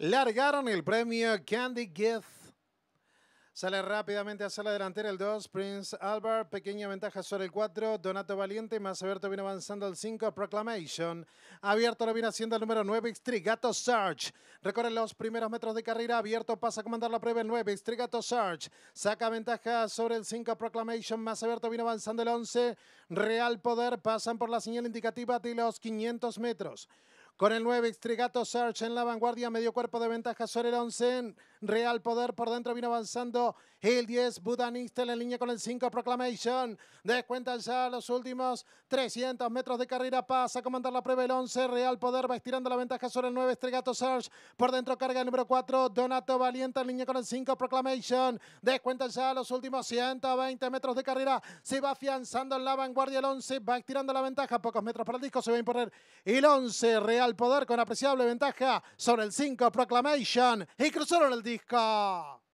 Largaron el premio Candy Gift. Sale rápidamente hacia la delantera el 2, Prince Albert, pequeña ventaja sobre el 4, Donato Valiente, más abierto viene avanzando el 5, Proclamation, abierto lo viene haciendo el número 9, Strigato Search, recorre los primeros metros de carrera, abierto pasa a comandar la prueba el 9, Extrigato Search, saca ventaja sobre el 5, Proclamation, más abierto viene avanzando el 11, Real Poder, pasan por la señal indicativa de los 500 metros. Con el 9, Extrigato Search en la vanguardia, medio cuerpo de ventaja sobre el 11. Real Poder por dentro vino avanzando. El 10, Budanistel en línea con el 5, Proclamation. Descuenta ya los últimos 300 metros de carrera. Pasa a comandar la prueba el 11. Real Poder va estirando la ventaja sobre el 9, Estregato Search. Por dentro carga el número 4, Donato Valiente en línea con el 5, Proclamation. Descuenta ya los últimos 120 metros de carrera. Se va afianzando en la vanguardia el 11. Va estirando la ventaja. Pocos metros para el disco. Se va a imponer el 11, Real al poder con apreciable ventaja sobre el 5 Proclamation y cruzaron el disco.